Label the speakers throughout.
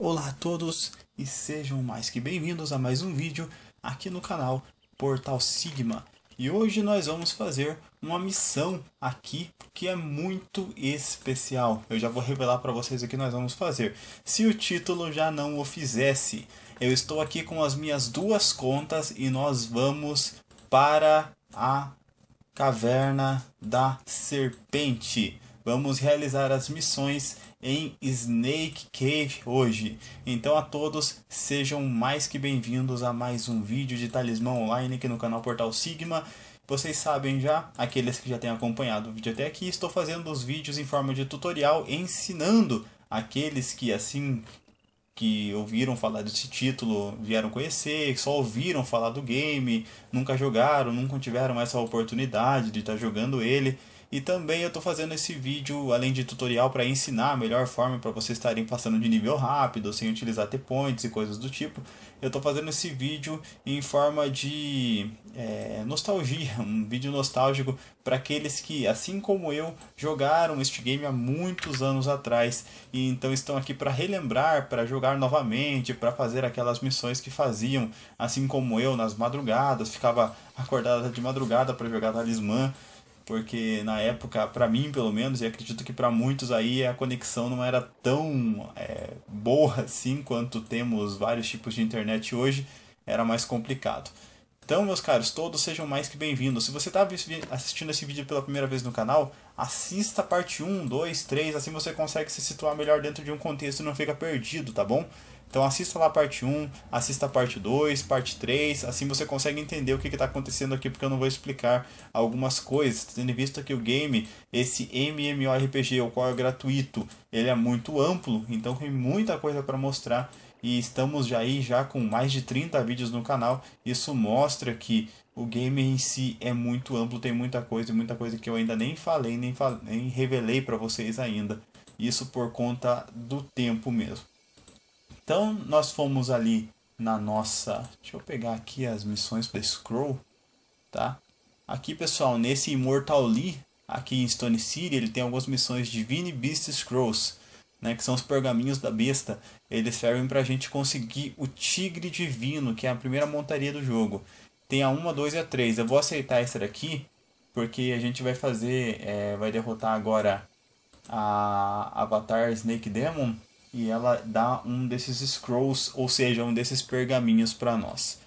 Speaker 1: Olá a todos e sejam mais que bem-vindos a mais um vídeo aqui no canal Portal Sigma. E hoje nós vamos fazer uma missão aqui que é muito especial. Eu já vou revelar para vocês o que nós vamos fazer. Se o título já não o fizesse, eu estou aqui com as minhas duas contas e nós vamos para a Caverna da Serpente. Vamos realizar as missões em Snake Cave hoje. Então a todos sejam mais que bem-vindos a mais um vídeo de Talismã Online aqui no canal Portal Sigma. Vocês sabem já, aqueles que já têm acompanhado o vídeo até aqui, estou fazendo os vídeos em forma de tutorial ensinando aqueles que assim que ouviram falar desse título, vieram conhecer, só ouviram falar do game, nunca jogaram, nunca tiveram essa oportunidade de estar tá jogando ele. E também eu estou fazendo esse vídeo, além de tutorial, para ensinar a melhor forma para vocês estarem passando de nível rápido, sem utilizar T-Points e coisas do tipo. Eu estou fazendo esse vídeo em forma de é, nostalgia, um vídeo nostálgico para aqueles que, assim como eu, jogaram este game há muitos anos atrás e então estão aqui para relembrar, para jogar novamente, para fazer aquelas missões que faziam, assim como eu, nas madrugadas, ficava acordada de madrugada para jogar talismã porque na época, para mim pelo menos, e acredito que para muitos aí, a conexão não era tão é, boa assim quanto temos vários tipos de internet hoje, era mais complicado. Então, meus caros, todos sejam mais que bem-vindos. Se você está assistindo esse vídeo pela primeira vez no canal, assista a parte 1, 2, 3, assim você consegue se situar melhor dentro de um contexto e não fica perdido, tá bom? Então assista lá a parte 1, assista a parte 2, parte 3, assim você consegue entender o que está acontecendo aqui, porque eu não vou explicar algumas coisas, tendo visto que o game, esse MMORPG, o qual é gratuito, ele é muito amplo, então tem muita coisa para mostrar e estamos já aí já com mais de 30 vídeos no canal. Isso mostra que o game em si é muito amplo, tem muita coisa, muita coisa que eu ainda nem falei, nem, falei, nem revelei para vocês ainda. Isso por conta do tempo mesmo. Então nós fomos ali na nossa. Deixa eu pegar aqui as missões para Scroll, tá? Aqui, pessoal, nesse Immortal Lee, aqui em Stone City, ele tem algumas missões Divine Beast Scrolls, né, que são os pergaminhos da besta. Eles servem para a gente conseguir o Tigre Divino, que é a primeira montaria do jogo. Tem a 1, a 2 e a 3. Eu vou aceitar essa daqui, porque a gente vai fazer, é, vai derrotar agora a Avatar Snake Demon e ela dá um desses scrolls, ou seja, um desses pergaminhos para nós.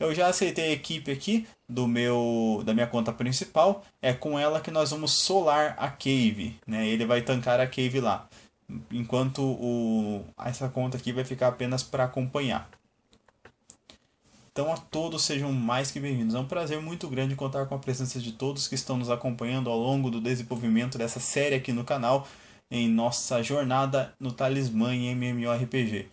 Speaker 1: Eu já aceitei a equipe aqui do meu da minha conta principal, é com ela que nós vamos solar a cave, né? Ele vai tancar a cave lá. Enquanto o essa conta aqui vai ficar apenas para acompanhar. Então a todos sejam mais que bem-vindos. É um prazer muito grande contar com a presença de todos que estão nos acompanhando ao longo do desenvolvimento dessa série aqui no canal em nossa jornada no Talismã em MMORPG.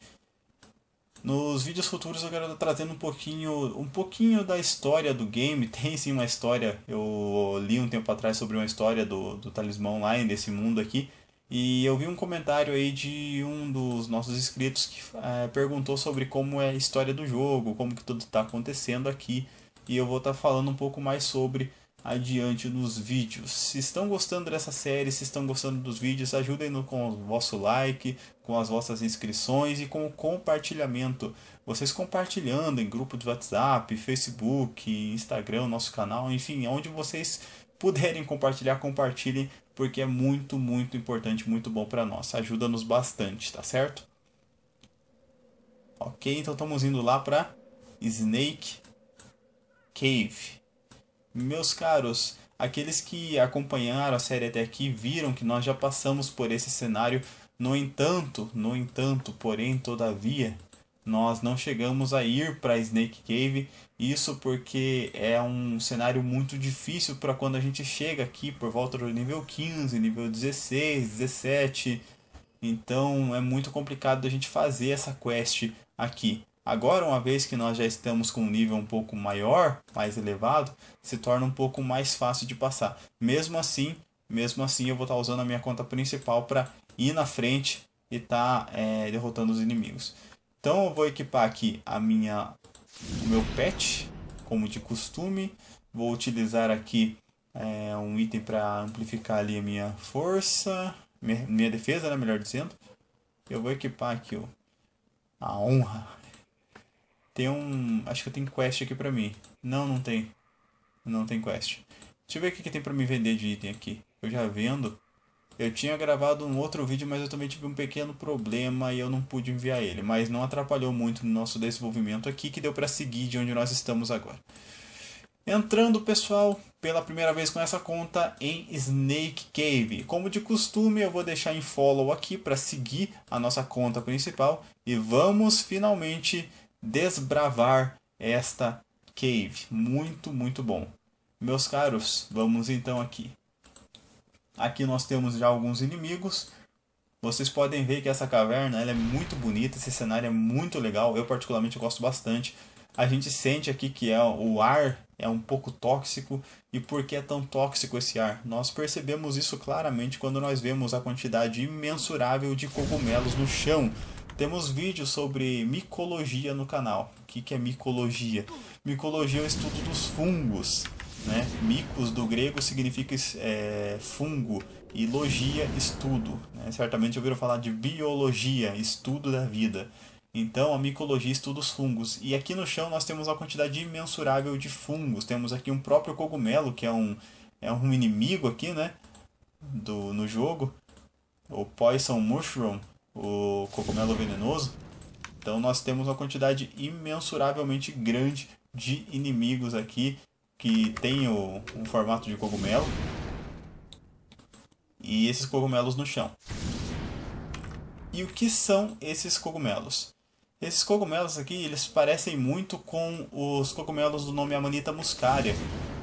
Speaker 1: Nos vídeos futuros eu quero estar trazendo um pouquinho, um pouquinho da história do game. Tem sim uma história. Eu li um tempo atrás sobre uma história do, do Talismã Online, desse mundo aqui. E eu vi um comentário aí de um dos nossos inscritos que é, perguntou sobre como é a história do jogo, como que tudo está acontecendo aqui. E eu vou estar tá falando um pouco mais sobre adiante nos vídeos. Se estão gostando dessa série, se estão gostando dos vídeos, ajudem nos com o vosso like, com as vossas inscrições e com o compartilhamento. Vocês compartilhando em grupo de WhatsApp, Facebook, Instagram, nosso canal, enfim, onde vocês puderem compartilhar, compartilhem, porque é muito, muito importante, muito bom para nós. Ajuda-nos bastante, tá certo? Ok, então estamos indo lá para Snake Cave. Meus caros, aqueles que acompanharam a série até aqui viram que nós já passamos por esse cenário. No entanto, no entanto, porém, todavia, nós não chegamos a ir para Snake Cave. Isso porque é um cenário muito difícil para quando a gente chega aqui por volta do nível 15, nível 16, 17. Então é muito complicado a gente fazer essa quest aqui. Agora, uma vez que nós já estamos com um nível um pouco maior, mais elevado, se torna um pouco mais fácil de passar. Mesmo assim, mesmo assim eu vou estar usando a minha conta principal para ir na frente e estar tá, é, derrotando os inimigos. Então eu vou equipar aqui a minha, o meu pet, como de costume. Vou utilizar aqui é, um item para amplificar ali a minha força, minha, minha defesa, né, melhor dizendo. Eu vou equipar aqui ó, a honra tem um. Acho que tem quest aqui pra mim. Não, não tem. Não tem quest. Deixa eu ver o que, que tem pra me vender de item aqui. Eu já vendo. Eu tinha gravado um outro vídeo, mas eu também tive um pequeno problema e eu não pude enviar ele. Mas não atrapalhou muito no nosso desenvolvimento aqui, que deu para seguir de onde nós estamos agora. Entrando, pessoal, pela primeira vez com essa conta em Snake Cave. Como de costume, eu vou deixar em follow aqui para seguir a nossa conta principal. E vamos finalmente desbravar esta cave. Muito, muito bom. Meus caros, vamos então aqui. Aqui nós temos já alguns inimigos. Vocês podem ver que essa caverna ela é muito bonita, esse cenário é muito legal. Eu particularmente gosto bastante. A gente sente aqui que é o ar é um pouco tóxico. E por que é tão tóxico esse ar? Nós percebemos isso claramente quando nós vemos a quantidade imensurável de cogumelos no chão. Temos vídeos sobre micologia no canal. O que, que é micologia? Micologia é o estudo dos fungos. Né? Micos do grego significa é, fungo e logia, estudo. Né? Certamente ouviram falar de biologia, estudo da vida. Então, a micologia estuda os fungos. E aqui no chão nós temos uma quantidade imensurável de fungos. Temos aqui um próprio cogumelo, que é um, é um inimigo aqui, né? Do, no jogo. O Poison Mushroom o cogumelo venenoso. Então nós temos uma quantidade imensuravelmente grande de inimigos aqui que tem o, um formato de cogumelo. E esses cogumelos no chão. E o que são esses cogumelos? Esses cogumelos aqui, eles parecem muito com os cogumelos do nome Amanita muscaria.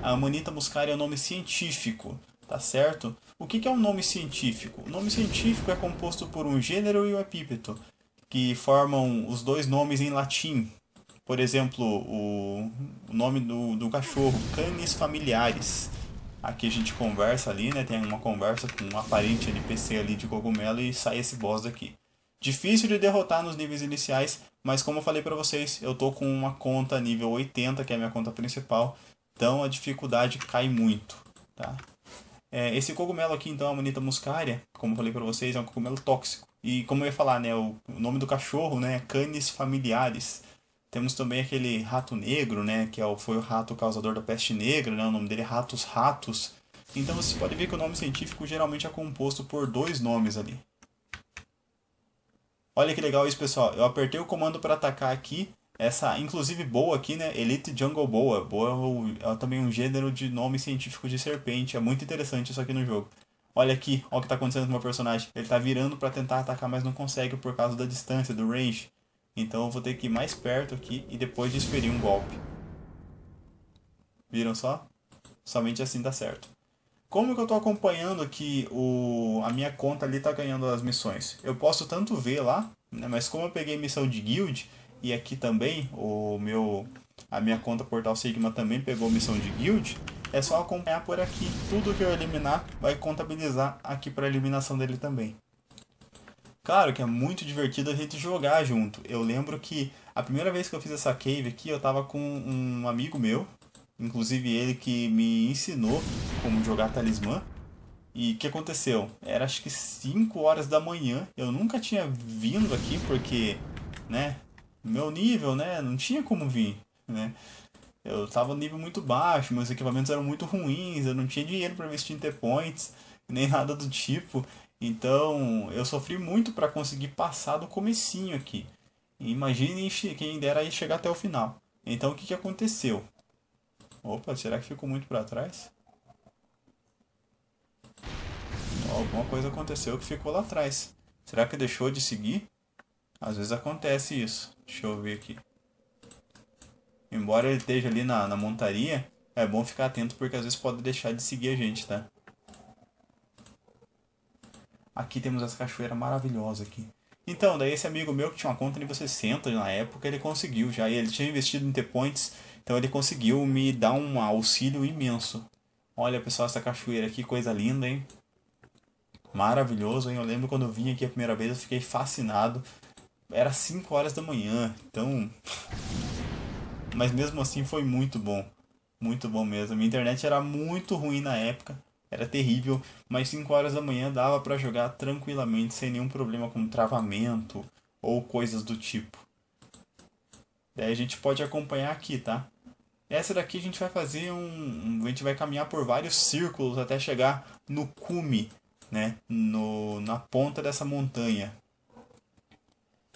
Speaker 1: A Amanita muscaria é o um nome científico, tá certo? O que é um nome científico? O nome científico é composto por um gênero e um epípeto, que formam os dois nomes em latim. Por exemplo, o, nome do, do cachorro, canis familiares. Aqui a gente conversa ali, né? Tem uma conversa com um aparente NPC ali de cogumelo e sai esse boss daqui. Difícil de derrotar nos níveis iniciais, mas como eu falei para vocês, eu tô com uma conta nível 80, que é a minha conta principal, então a dificuldade cai muito, tá? É, esse cogumelo aqui, então, a Amanita muscária como eu falei para vocês, é um cogumelo tóxico. E como eu ia falar, né, o, o nome do cachorro, né, é Canis familiares. Temos também aquele rato negro, né, que é o, foi o rato causador da peste negra, né, o nome dele é Ratus ratus. Então você pode ver que o nome científico geralmente é composto por dois nomes ali. Olha que legal isso, pessoal. Eu apertei o comando para atacar aqui, essa, inclusive boa aqui, né? Elite Jungle Boa. Boa é, é também um gênero de nome científico de serpente. É muito interessante isso aqui no jogo. Olha aqui, olha o que está acontecendo com o meu personagem. Ele está virando para tentar atacar, mas não consegue por causa da distância, do range. Então eu vou ter que ir mais perto aqui e depois desferir um golpe. Viram só? Somente assim dá certo. Como que eu estou acompanhando aqui o... a minha conta ali está ganhando as missões? Eu posso tanto ver lá, né? mas como eu peguei missão de guild, e aqui também, o meu, a minha conta Portal Sigma também pegou missão de guild. É só acompanhar por aqui. Tudo que eu eliminar vai contabilizar aqui para eliminação dele também. Claro que é muito divertido a gente jogar junto. Eu lembro que a primeira vez que eu fiz essa cave aqui, eu tava com um amigo meu, inclusive ele que me ensinou como jogar talismã. E o que aconteceu? Era acho que 5 horas da manhã. Eu nunca tinha vindo aqui porque, né, meu nível, né? Não tinha como vir, né? Eu tava no nível muito baixo, meus equipamentos eram muito ruins, eu não tinha dinheiro para investir em ter points, nem nada do tipo. Então, eu sofri muito para conseguir passar do comecinho aqui. Imagine quem dera aí chegar até o final. Então, o que, que aconteceu? Opa, será que ficou muito para trás? Alguma coisa aconteceu que ficou lá atrás. Será que deixou de seguir? Às vezes acontece isso. Deixa eu ver aqui. Embora ele esteja ali na, na montaria, é bom ficar atento porque às vezes pode deixar de seguir a gente, tá? Aqui temos as cachoeiras maravilhosas aqui. Então, daí esse amigo meu que tinha uma conta de você senta na época, ele conseguiu já. Ele tinha investido em T-Points, então ele conseguiu me dar um auxílio imenso. Olha, pessoal, essa cachoeira aqui, coisa linda, hein? Maravilhoso, hein? Eu lembro quando eu vim aqui a primeira vez, eu fiquei fascinado era 5 horas da manhã, então. Mas mesmo assim foi muito bom. Muito bom mesmo. Minha internet era muito ruim na época, era terrível, mas 5 horas da manhã dava para jogar tranquilamente, sem nenhum problema com travamento ou coisas do tipo. Daí a gente pode acompanhar aqui, tá? Essa daqui a gente vai fazer um. A gente vai caminhar por vários círculos até chegar no cume, né? No, na ponta dessa montanha.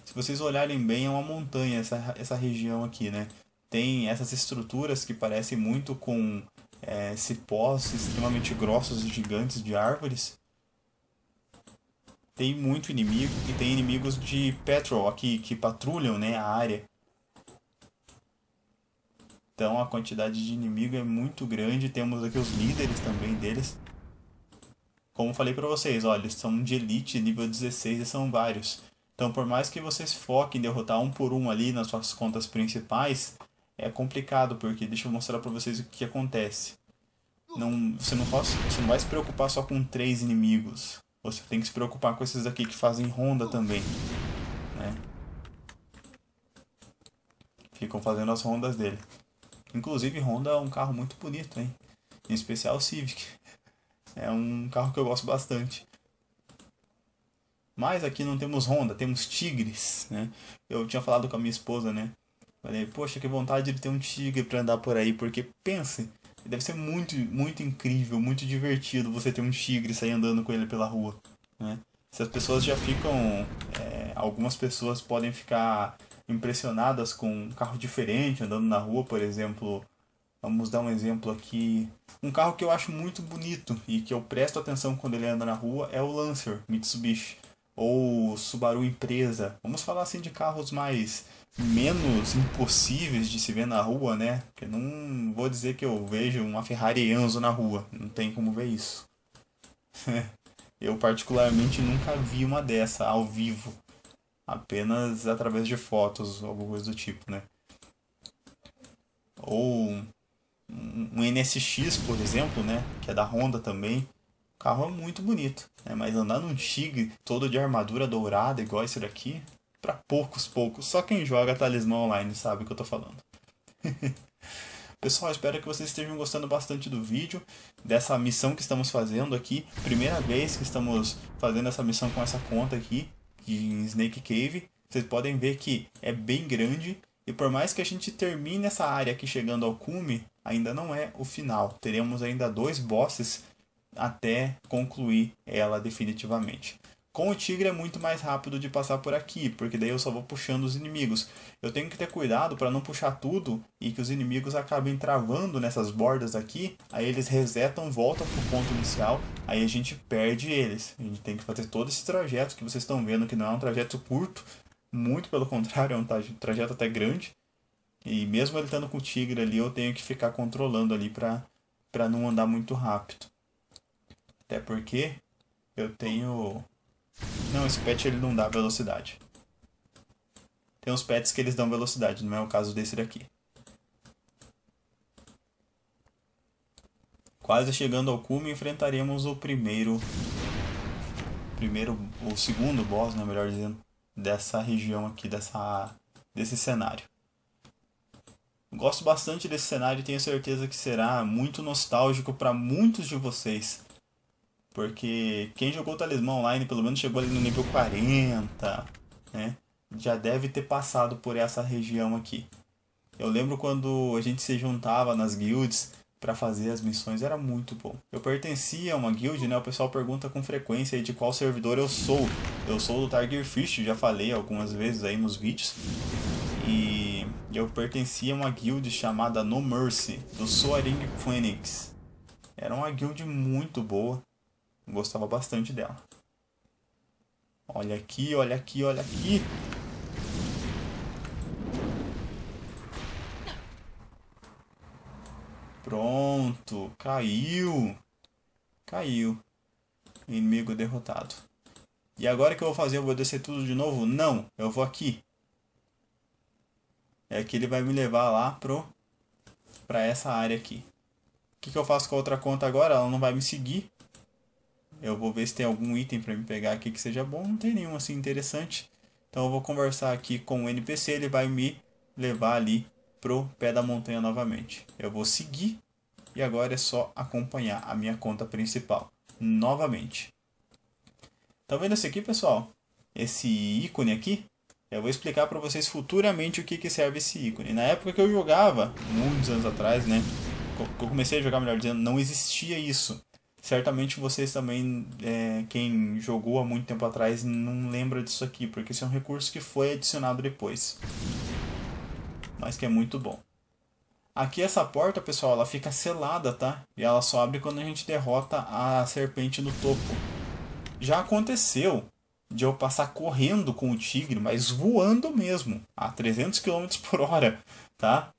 Speaker 1: Se vocês olharem bem, é uma montanha essa, essa região aqui, né? Tem essas estruturas que parecem muito com é, cipós extremamente grossos e gigantes de árvores. Tem muito inimigo e tem inimigos de petrol aqui, que patrulham né, a área. Então a quantidade de inimigo é muito grande. Temos aqui os líderes também deles. Como falei para vocês, olha, eles são de elite, nível 16 e são vários. Então, por mais que vocês foquem em derrotar um por um ali nas suas contas principais, é complicado, porque deixa eu mostrar para vocês o que acontece. Não, você, não pode, você não vai se preocupar só com três inimigos. Você tem que se preocupar com esses daqui que fazem ronda também. Né? Ficam fazendo as rondas dele. Inclusive, Honda é um carro muito bonito, hein? Em especial o Civic. É um carro que eu gosto bastante. Mas aqui não temos Honda, temos tigres, né? Eu tinha falado com a minha esposa, né? Falei, poxa, que vontade de ter um tigre para andar por aí, porque pense, deve ser muito, muito incrível, muito divertido você ter um tigre sair andando com ele pela rua, né? Se as pessoas já ficam, é, algumas pessoas podem ficar impressionadas com um carro diferente andando na rua, por exemplo. Vamos dar um exemplo aqui. Um carro que eu acho muito bonito e que eu presto atenção quando ele anda na rua é o Lancer Mitsubishi ou Subaru empresa. Vamos falar assim de carros mais menos impossíveis de se ver na rua, né? Porque não vou dizer que eu vejo uma Ferrari Enzo na rua, não tem como ver isso. eu particularmente nunca vi uma dessa ao vivo, apenas através de fotos ou alguma coisa do tipo, né? Ou um NSX, por exemplo, né, que é da Honda também, o carro é muito bonito, né? mas andar num Tigre todo de armadura dourada, igual esse daqui, para poucos, poucos. Só quem joga talismã online sabe o que eu tô falando. Pessoal, espero que vocês estejam gostando bastante do vídeo, dessa missão que estamos fazendo aqui. Primeira vez que estamos fazendo essa missão com essa conta aqui, em Snake Cave. Vocês podem ver que é bem grande, e por mais que a gente termine essa área aqui chegando ao cume, ainda não é o final. Teremos ainda dois bosses até concluir ela definitivamente. Com o tigre é muito mais rápido de passar por aqui, porque daí eu só vou puxando os inimigos. Eu tenho que ter cuidado para não puxar tudo e que os inimigos acabem travando nessas bordas aqui. Aí eles resetam, voltam pro ponto inicial, aí a gente perde eles. A gente tem que fazer todo esse trajeto que vocês estão vendo, que não é um trajeto curto. Muito pelo contrário, é um trajeto até grande. E mesmo ele estando com o tigre ali, eu tenho que ficar controlando ali para não andar muito rápido. Até porque eu tenho. Não, esse pet ele não dá velocidade. Tem uns pets que eles dão velocidade, não é o caso desse daqui. Quase chegando ao cume, enfrentaremos o primeiro. Primeiro, o segundo boss, né, melhor dizendo, dessa região aqui, dessa, desse cenário. Gosto bastante desse cenário e tenho certeza que será muito nostálgico para muitos de vocês porque quem jogou o Talismã Online, pelo menos chegou ali no nível 40, né? Já deve ter passado por essa região aqui. Eu lembro quando a gente se juntava nas guilds para fazer as missões, era muito bom. Eu pertencia a uma guild, né? O pessoal pergunta com frequência de qual servidor eu sou. Eu sou do Tiger Fish, já falei algumas vezes aí nos vídeos. E eu pertencia a uma guild chamada No Mercy, do Soaring Phoenix. Era uma guild muito boa. Gostava bastante dela. Olha aqui, olha aqui, olha aqui. Pronto, caiu. Caiu. Inimigo derrotado. E agora o que eu vou fazer? Eu vou descer tudo de novo? Não, eu vou aqui. É que ele vai me levar lá pro pra essa área aqui. O que, que eu faço com a outra conta agora? Ela não vai me seguir. Eu vou ver se tem algum item para me pegar aqui que seja bom. Não tem nenhum assim interessante. Então eu vou conversar aqui com o NPC. Ele vai me levar ali pro pé da montanha novamente. Eu vou seguir e agora é só acompanhar a minha conta principal novamente. Estão tá vendo esse aqui, pessoal? Esse ícone aqui? Eu vou explicar para vocês futuramente o que, que serve esse ícone. Na época que eu jogava, muitos anos atrás, né? Que eu comecei a jogar, melhor dizendo, não existia isso certamente vocês também, é, quem jogou há muito tempo atrás, não lembra disso aqui, porque isso é um recurso que foi adicionado depois, mas que é muito bom. Aqui essa porta, pessoal, ela fica selada, tá? E ela só abre quando a gente derrota a serpente no topo. Já aconteceu de eu passar correndo com o tigre, mas voando mesmo, a 300 km por hora, tá?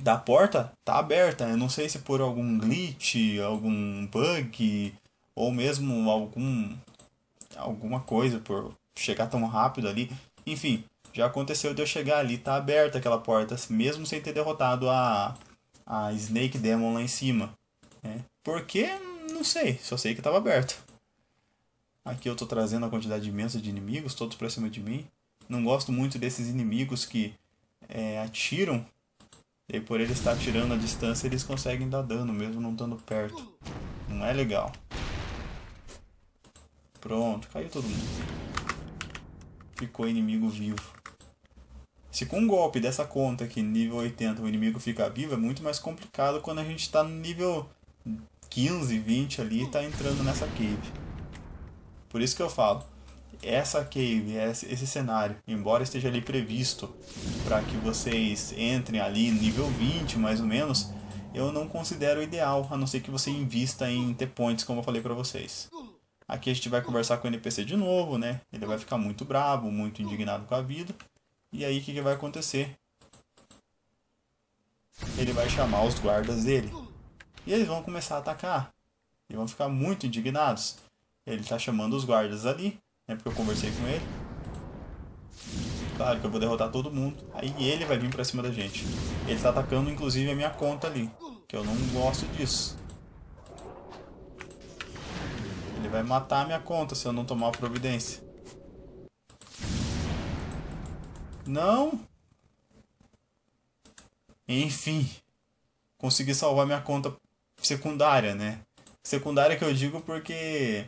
Speaker 1: da porta tá aberta. Eu não sei se por algum glitch, algum bug ou mesmo algum alguma coisa por chegar tão rápido ali. Enfim, já aconteceu de eu chegar ali, tá aberta aquela porta, mesmo sem ter derrotado a a Snake Demon lá em cima. Né? Porque não sei, só sei que estava aberto. Aqui eu estou trazendo a quantidade imensa de inimigos, todos para cima de mim. Não gosto muito desses inimigos que é, atiram e por ele estar tirando a distância, eles conseguem dar dano, mesmo não estando perto. Não é legal. Pronto, caiu todo mundo. Ficou inimigo vivo. Se com um golpe dessa conta aqui, nível 80, o inimigo fica vivo, é muito mais complicado quando a gente está no nível 15, 20 ali e está entrando nessa cave. Por isso que eu falo, essa cave, esse cenário, embora esteja ali previsto para que vocês entrem ali nível 20 mais ou menos, eu não considero ideal, a não ser que você invista em ter points, como eu falei para vocês. Aqui a gente vai conversar com o NPC de novo, né? Ele vai ficar muito bravo, muito indignado com a vida. E aí o que, que vai acontecer? Ele vai chamar os guardas dele. E eles vão começar a atacar. E vão ficar muito indignados. Ele está chamando os guardas ali né? Porque eu conversei com ele. Claro que eu vou derrotar todo mundo. Aí ele vai vir pra cima da gente. Ele tá atacando, inclusive, a minha conta ali. Que eu não gosto disso. Ele vai matar a minha conta se eu não tomar providência. Não! Enfim. Consegui salvar minha conta secundária, né? Secundária que eu digo porque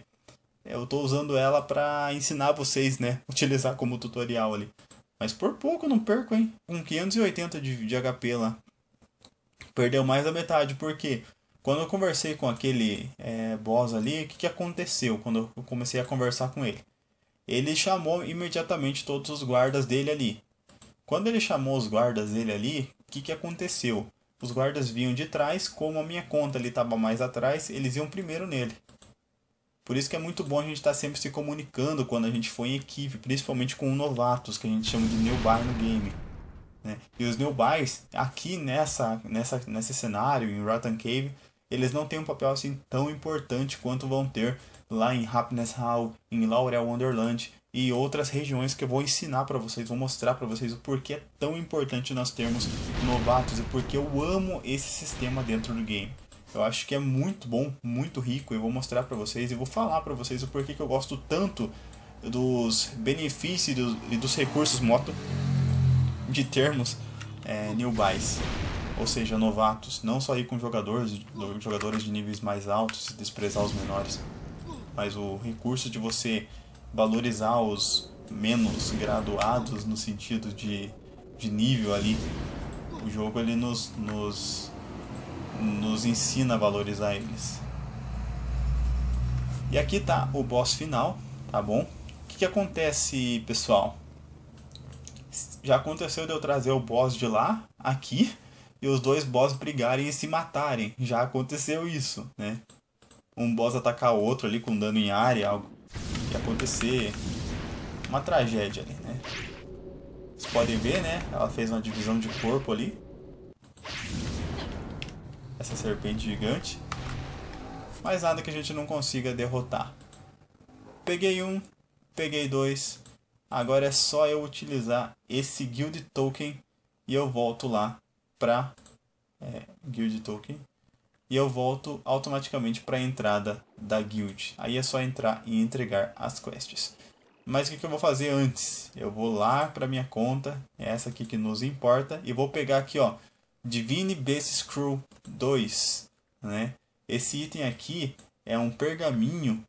Speaker 1: eu estou usando ela para ensinar vocês, né? Utilizar como tutorial ali. Mas por pouco não perco, hein? Com 580 de, de HP lá. Perdeu mais da metade, porque quando eu conversei com aquele é, boss ali, o que, que aconteceu quando eu comecei a conversar com ele? Ele chamou imediatamente todos os guardas dele ali. Quando ele chamou os guardas dele ali, o que, que aconteceu? Os guardas vinham de trás, como a minha conta ali estava mais atrás, eles iam primeiro nele. Por isso que é muito bom a gente estar tá sempre se comunicando quando a gente for em equipe, principalmente com novatos, que a gente chama de new buy no game. Né? E os new buys, aqui nessa, nessa, nesse cenário, em Rotten Cave, eles não têm um papel assim tão importante quanto vão ter lá em Happiness Hall, em Laurel Wonderland e outras regiões que eu vou ensinar para vocês, vou mostrar para vocês o porquê é tão importante nós termos novatos e porque eu amo esse sistema dentro do game. Eu acho que é muito bom, muito rico. Eu vou mostrar para vocês e vou falar para vocês o porquê que eu gosto tanto dos benefícios e dos recursos moto de termos é, new buys, ou seja, novatos, não só ir com jogadores, jogadores de níveis mais altos e desprezar os menores, mas o recurso de você valorizar os menos graduados no sentido de, de nível ali. O jogo ele nos, nos nos ensina a valorizar eles. E aqui tá o boss final, tá bom? O que, que acontece, pessoal? Já aconteceu de eu trazer o boss de lá, aqui, e os dois boss brigarem e se matarem. Já aconteceu isso, né? Um boss atacar o outro ali com dano em área, algo que acontecer. Uma tragédia ali, né? Vocês podem ver, né? Ela fez uma divisão de corpo ali essa serpente gigante. Mas nada que a gente não consiga derrotar. Peguei um, peguei dois. Agora é só eu utilizar esse Guild Token e eu volto lá para é, Guild Token. E eu volto automaticamente para a entrada da guild. Aí é só entrar e entregar as quests. Mas o que, que eu vou fazer antes? Eu vou lá para minha conta, é essa aqui que nos importa, e vou pegar aqui, ó, Divine Base Scroll 2, né? Esse item aqui é um pergaminho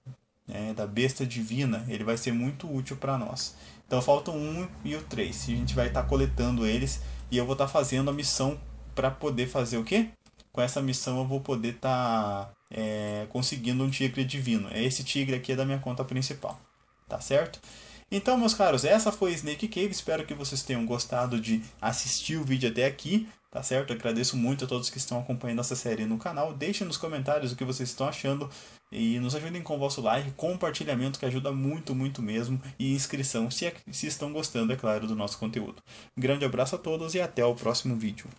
Speaker 1: né, da besta divina, ele vai ser muito útil para nós. Então o um e o 3, a gente vai estar tá coletando eles e eu vou estar tá fazendo a missão para poder fazer o quê? Com essa missão eu vou poder estar tá, é, conseguindo um tigre divino. É esse tigre aqui é da minha conta principal, tá certo? Então, meus caros, essa foi Snake Cave. Espero que vocês tenham gostado de assistir o vídeo até aqui. Tá certo? Agradeço muito a todos que estão acompanhando essa série no canal. Deixem nos comentários o que vocês estão achando e nos ajudem com o vosso like, compartilhamento que ajuda muito, muito mesmo e inscrição se, é se estão gostando, é claro, do nosso conteúdo. grande abraço a todos e até o próximo vídeo.